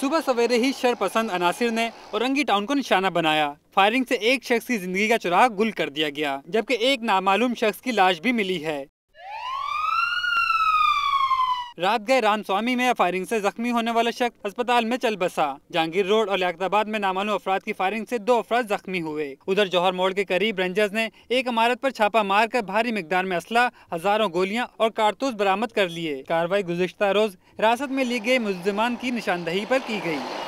सुबह सवेरे ही शरपसंद अनासिर ने औरंगी टाउन को निशाना बनाया फायरिंग से एक शख्स की जिंदगी का चुराग गुल कर दिया गया जबकि एक नामालूम शख्स की लाश भी मिली है रात गए राम स्वामी में फायरिंग से जख्मी होने वाला शख्स अस्पताल में चल बसा जहांगीर रोड और लियाबाद में नामालू अफराद की फायरिंग से दो अफराद जख्मी हुए उधर जौहर मोड़ के करीब रेंजर्स ने एक इमारत पर छापा मारकर भारी मकदार में असला हजारों गोलियां और कारतूस बरामद कर लिए कार्रवाई गुजश्ता रोज हिरासत में ली गई मुलजमान की निशानदही आरोप की गयी